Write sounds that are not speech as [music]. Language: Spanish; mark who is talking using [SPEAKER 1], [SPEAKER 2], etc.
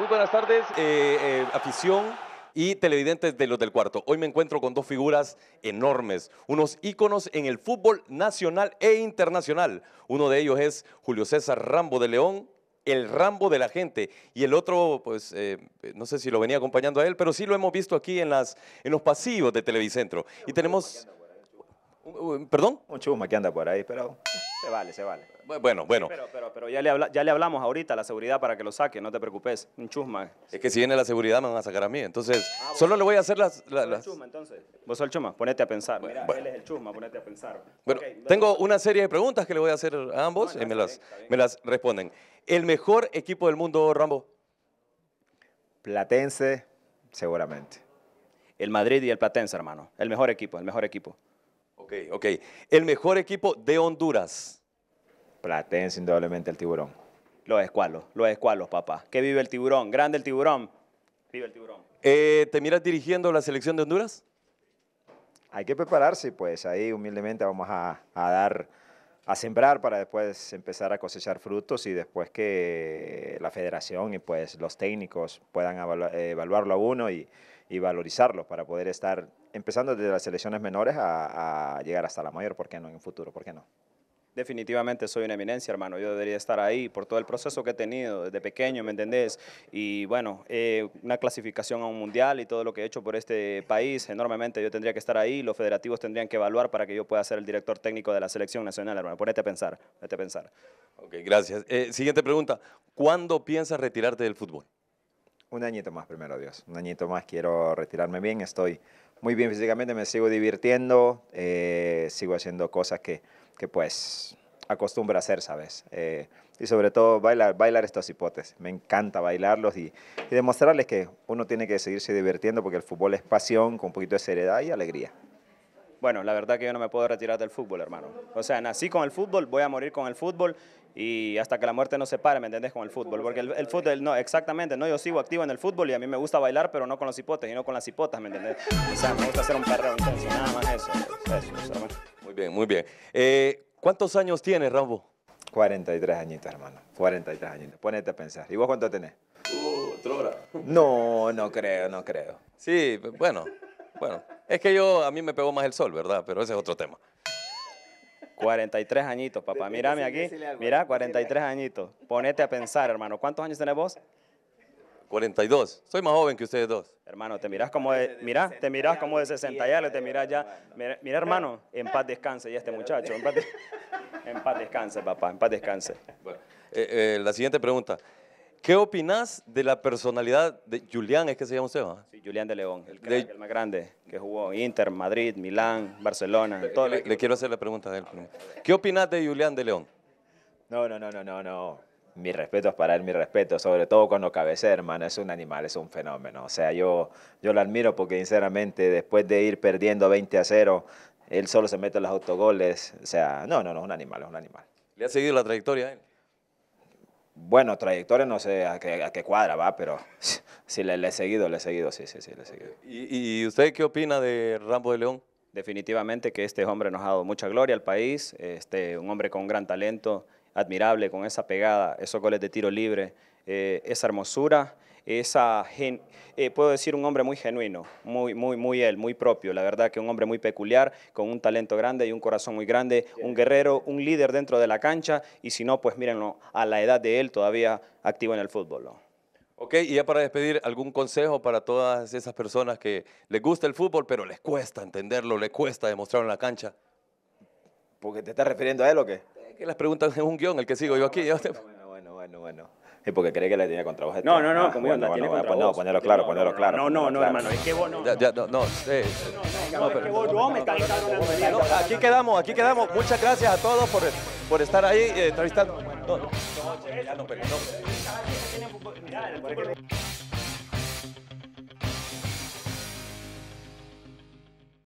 [SPEAKER 1] Muy buenas tardes, eh, eh, afición y televidentes de los del cuarto. Hoy me encuentro con dos figuras enormes, unos íconos en el fútbol nacional e internacional. Uno de ellos es Julio César Rambo de León, el Rambo de la gente. Y el otro, pues, eh, no sé si lo venía acompañando a él, pero sí lo hemos visto aquí en, las, en los pasillos de Televicentro. Y tenemos... ¿Perdón?
[SPEAKER 2] Un chuma que anda por ahí, pero... Se vale, se vale. Bueno,
[SPEAKER 3] bueno. Pero, pero, pero ya, le ya le hablamos ahorita a la seguridad para que lo saque, no te preocupes. Un chusma. Es que
[SPEAKER 1] si viene la seguridad me van a sacar a mí, entonces ah, solo le voy a hacer las...
[SPEAKER 3] entonces.
[SPEAKER 1] Vos sos el chusma, ponete a pensar. él
[SPEAKER 3] es el chusma, ponete a pensar. Bueno, tengo
[SPEAKER 1] una serie de preguntas que le voy a hacer a ambos y me las responden. ¿El mejor equipo del mundo, Rambo?
[SPEAKER 3] Platense, seguramente. El Madrid y el Platense, hermano. El mejor equipo, el mejor equipo. Ok, ok. El mejor equipo de Honduras.
[SPEAKER 2] Platense, indudablemente, el tiburón.
[SPEAKER 3] Los escualos, los escualos, papá. Que vive el tiburón, grande el tiburón.
[SPEAKER 2] Vive el tiburón. Eh, ¿Te miras dirigiendo la selección de Honduras? Hay que prepararse, pues ahí humildemente vamos a dar a sembrar para después empezar a cosechar frutos y después que la federación y pues los técnicos puedan evaluarlo a uno y, valorizarlo para poder estar empezando desde las selecciones menores a, a llegar hasta la mayor, ¿por qué no? En un futuro, ¿por qué no?
[SPEAKER 3] Definitivamente soy una eminencia, hermano. Yo debería estar ahí por todo el proceso que he tenido desde pequeño, ¿me entendés? Y bueno, eh, una clasificación a un mundial y todo lo que he hecho por este país, enormemente yo tendría que estar ahí, los federativos tendrían que evaluar para que yo pueda ser el director técnico de la selección nacional, hermano. Ponete a pensar, ponete a pensar.
[SPEAKER 1] Ok, gracias. Eh, siguiente pregunta, ¿cuándo piensas retirarte del fútbol?
[SPEAKER 2] Un añito más, primero Dios. Un añito más quiero retirarme bien, estoy muy bien físicamente, me sigo divirtiendo, eh, sigo haciendo cosas que que pues acostumbra a hacer, ¿sabes? Eh, y sobre todo bailar, bailar estos hipotes. Me encanta bailarlos y, demostrarles que uno tiene que seguirse divirtiendo porque el fútbol es pasión, con un poquito de seriedad y alegría.
[SPEAKER 3] Bueno, la verdad que yo no me puedo retirar del fútbol, hermano. O sea, nací con el fútbol, voy a morir con el fútbol y hasta que la muerte se separe, ¿me entendés? Con el fútbol. Porque el, fútbol, no, exactamente, no, yo sigo activo en el fútbol y a mí me gusta bailar, pero no con los hipotes, sino con las hipotas, ¿me entendés? O sea, me gusta hacer un perreo intenso, nada más
[SPEAKER 1] eso. Eso, eso bien, muy bien. Eh, ¿Cuántos años tienes, Rambo?
[SPEAKER 2] 43 añitos, hermano. 43 añitos. Ponete a pensar. ¿Y vos cuánto tenés?
[SPEAKER 1] Uh, no, no creo, no creo. Sí, bueno, bueno. Es que yo, a mí me pegó más el sol, ¿verdad? Pero ese es otro tema. 43 añitos, papá. Mírame aquí.
[SPEAKER 3] Mira, 43 añitos. Ponete a pensar, hermano. ¿Cuántos años tenés vos?
[SPEAKER 1] 42.
[SPEAKER 3] Soy más joven que ustedes dos. Hermano, te mirás como de, mira, te como de 60 y te mirás ya. Mira, hermano, en paz descanse ya este muchacho. En paz, descanse, papá, en paz
[SPEAKER 1] descanse. Bueno, eh, eh, la siguiente pregunta. ¿Qué opinás de la personalidad de Julián? ¿Es que se llama usted? ¿verdad? Sí, Julián de León, el, más grande, que jugó Inter, Madrid, Milán, Barcelona. Todo le, quiero hacer la pregunta de él. ¿Qué opinás de Julián de León?
[SPEAKER 2] No, no, no, no, no, no mis respetos para él, mi respeto, sobre todo cuando cabecea, hermano, es un animal, es un fenómeno. O sea, yo, yo lo admiro porque sinceramente después de ir perdiendo 20 a 0, él solo se mete en los autogoles. O sea, no, no, no, es un animal, es un animal.
[SPEAKER 1] ¿Le ha seguido la trayectoria a él?
[SPEAKER 2] Bueno, trayectoria no sé a qué, cuadra va, pero [laughs] sí si le, he seguido, le he seguido, sí, sí, sí, le he seguido.
[SPEAKER 1] ¿Y, y usted qué opina de Rambo de León?
[SPEAKER 3] Definitivamente que este hombre nos ha dado mucha gloria al país, este, un hombre con gran talento, admirable con esa pegada, esos goles de tiro libre, eh, esa hermosura, esa eh, puedo decir un hombre muy genuino, muy, muy, muy él, muy propio, la verdad que un hombre muy peculiar, con un talento grande y un corazón muy grande, un guerrero, un líder dentro de la cancha y si no,
[SPEAKER 1] pues mírenlo, a la edad de él todavía activo en el fútbol. Ok, y ya para despedir, ¿algún consejo para todas esas personas que les gusta el fútbol, pero les cuesta entenderlo, les cuesta demostrarlo en la cancha? Porque te estás refiriendo a él o qué? que las preguntas es un guión el que sigo yo aquí. Bueno, bueno,
[SPEAKER 2] bueno, porque creí que la tenía contra vos. No, no, no, claro, ponelo claro. No, no, no, hermano,
[SPEAKER 1] es que vos no. Ya, no, no, que vos no me Aquí quedamos, aquí quedamos. Muchas gracias a todos por, estar ahí entrevistando. No, no,